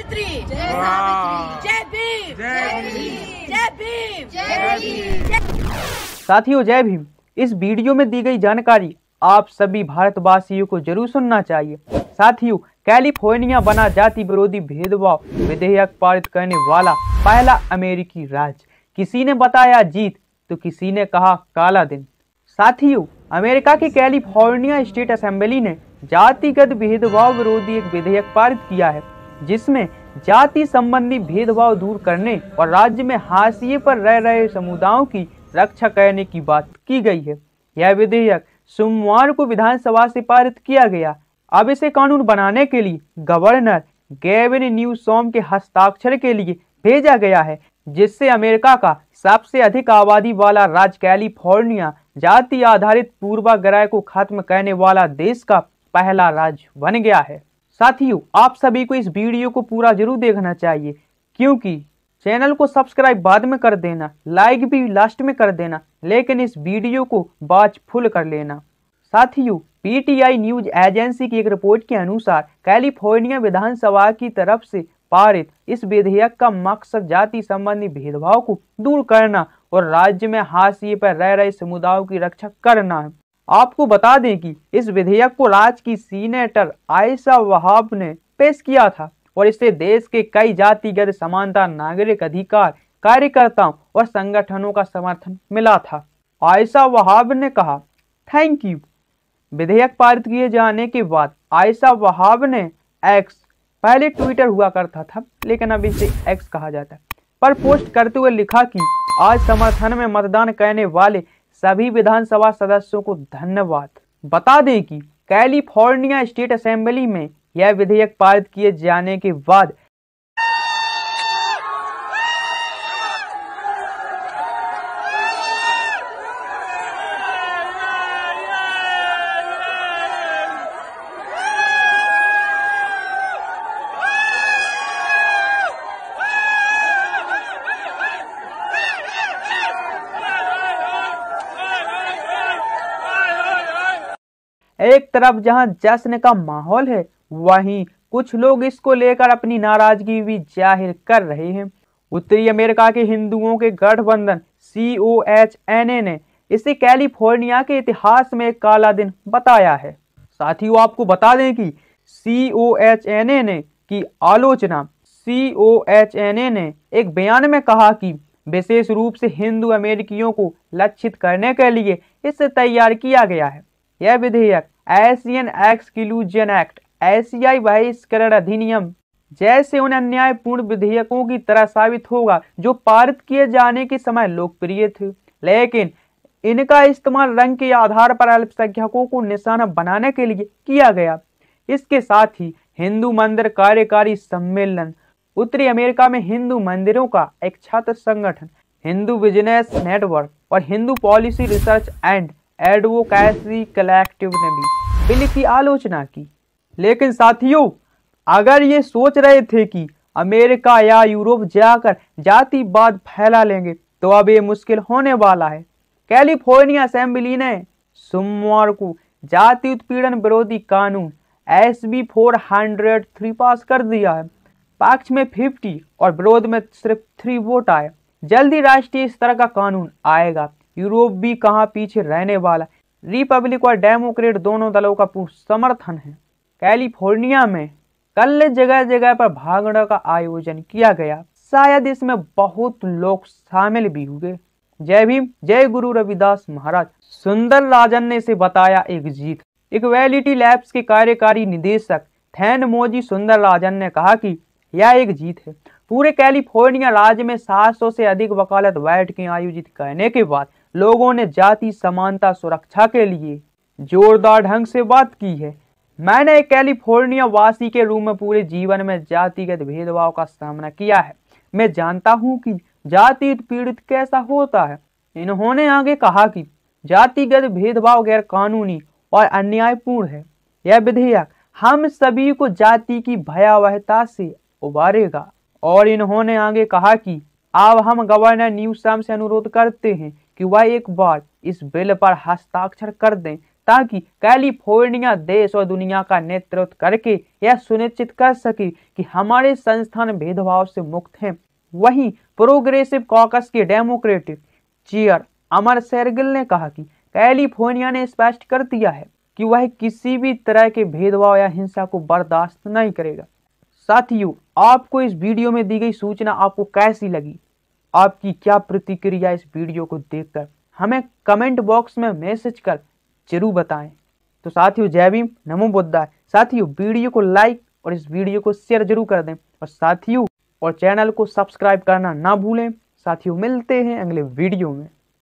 सावित्री जय हाँ। सावित्री जय भीम जय भीम जय भीम साथियों जय भीम इस वीडियो में दी गई जानकारी आप सभी भारतवासियों को जरूर सुनना चाहिए साथियों कैलिफोर्निया बना जाति विरोधी भेदभाव विधेयक पारित करने वाला पहला अमेरिकी राज्य किसी ने बताया जीत तो किसी ने कहा काला दिन साथियों अमेरिका की कैलिफोर्निया स्टेट असेंबली ने जातिगत भेदभाव विरोधी एक विधेयक पारित किया है जिसमें जाति संबंधी भेदभाव दूर करने और राज्य में हाशिए पर रह रहे समुदायों की रक्षा करने की बात की गई है यह विधेयक सोमवार को विधानसभा से पारित किया गया अब इसे कानून बनाने के लिए गवर्नर गेविन न्यू सोम के हस्ताक्षर के लिए भेजा गया है जिससे अमेरिका का सबसे अधिक आबादी वाला राज्य कैलिफोर्निया जाति आधारित पूर्वाग्रह को खत्म करने वाला देश का पहला राज्य बन गया है साथियों आप सभी को इस वीडियो को पूरा जरूर देखना चाहिए क्योंकि चैनल को सब्सक्राइब बाद में कर देना लाइक भी लास्ट में कर देना लेकिन इस वीडियो को बाज फुल कर लेना साथियों पीटीआई न्यूज एजेंसी की एक रिपोर्ट के अनुसार कैलिफोर्निया विधानसभा की तरफ से पारित इस विधेयक का मकसद जाति संबंधी भेदभाव को दूर करना और राज्य में हाशिए पर रह रहे समुदायों की रक्षा करना है आपको बता दें कि इस विधेयक को राज्य की सीनेटर आयशा वहाब ने पेश किया था और इसे देश के कई जातिगत समानता नागरिक अधिकार कार्यकर्ताओं और संगठनों का समर्थन मिला था आयशा वहाब ने कहा थैंक यू विधेयक पारित किए जाने के बाद आयशा वहाब ने एक्स पहले ट्विटर हुआ करता था लेकिन अब इसे एक्स कहा जाता है पर पोस्ट करते हुए लिखा कि आज समर्थन में मतदान करने वाले सभी विधानसभा सदस्यों को धन्यवाद बता दें कि कैलिफोर्निया स्टेट असेंबली में यह विधेयक पारित किए जाने के बाद एक तरफ जहां जश्न का माहौल है वहीं कुछ लोग इसको लेकर अपनी नाराजगी भी जाहिर कर रहे हैं उत्तरी अमेरिका के हिंदुओं के गठबंधन सी ओ एच एन ए ने इसे कैलिफोर्निया के इतिहास में काला दिन बताया है साथ ही वो आपको बता दें कि सी ओ एच एन ए ने की आलोचना सी ओ एच एन ए ने एक बयान में कहा कि विशेष रूप से हिंदू अमेरिकियों को लक्षित करने के लिए इसे तैयार किया गया है यह विधेयक एशियन एक्सक्लूजन एक्ट एशियाई बहिष्करण अधिनियम जैसे उन अन्यायपूर्ण विधेयकों की तरह साबित होगा जो पारित किए जाने के समय लोकप्रिय थे लेकिन इनका इस्तेमाल रंग के आधार पर अल्पसंख्यकों को निशाना बनाने के लिए किया गया इसके साथ ही हिंदू मंदिर कार्यकारी सम्मेलन उत्तरी अमेरिका में हिंदू मंदिरों का एक छात्र संगठन हिंदू बिजनेस नेटवर्क और Hindu policy research and advocacy collective ने भी बिल की आलोचना की लेकिन साथियों अगर ये सोच रहे थे कि अमेरिका या यूरोप जाकर जातिवाद फैला लेंगे तो अब ये मुश्किल होने वाला है कैलिफोर्निया असेंबली ने सोमवार को जाति उत्पीड़न विरोधी कानून S B four hundred three pass कर दिया है पक्ष में फिफ्टी और विरोध में सिर्फ थ्री वोट आए जल्दी राष्ट्रीय स्तर का कानून आएगा यूरोप भी कहाँ पीछे रहने वाला रिपब्लिक और डेमोक्रेट दोनों दलों का पूर्ण समर्थन है कैलिफोर्निया में कल जगह जगह पर भागड़ा का आयोजन किया गया शायद इसमें बहुत लोग शामिल भी हुए जय भीम जय गुरु रविदास महाराज सुंदर राजन ने इसे बताया एक जीत इक्वेलिटी लैब्स के कार्यकारी निदेशक थैन मोजी सुंदर राजन ने कहा कि यह एक जीत है पूरे कैलिफोर्निया राज्य में 700 से अधिक वकालत के आयोजित करने के बाद लोगों ने जाति समानता सुरक्षा के लिए जोरदार ढंग से बात की है मैंने एक कैलिफोर्निया वासी के रूप में पूरे जीवन में जातिगत भेदभाव का सामना किया है मैं जानता हूं कि जाति उत्पीड़ित कैसा होता है इन्होंने आगे कहा कि जातिगत भेदभाव गैर कानूनी और अन्यायपूर्ण है यह विधेयक हम सभी को जाति की भयावहता से उबारेगा और इन्होंने आगे कहा कि अब हम गवर्नर न्यूज से अनुरोध करते हैं कि वह एक बार इस बिल पर हस्ताक्षर कर दें ताकि कैलिफोर्निया देश और दुनिया का नेतृत्व करके यह सुनिश्चित कर सके कि हमारे संस्थान भेदभाव से मुक्त हैं वहीं प्रोग्रेसिव कॉकस के डेमोक्रेटिक चेयर अमर सैरगिल ने कहा कि कैलिफोर्निया ने स्पष्ट कर दिया है कि वह किसी भी तरह के भेदभाव या हिंसा को बर्दाश्त नहीं करेगा साथियों आपको इस वीडियो में दी गई सूचना आपको कैसी लगी आपकी क्या प्रतिक्रिया इस वीडियो को देखकर हमें कमेंट बॉक्स में मैसेज कर जरूर बताएं तो साथियों जय भीम नमो बुद्धा साथियों वीडियो को लाइक और इस वीडियो को शेयर जरूर कर दें और साथियों और चैनल को सब्सक्राइब करना ना भूलें साथियों मिलते हैं अगले वीडियो में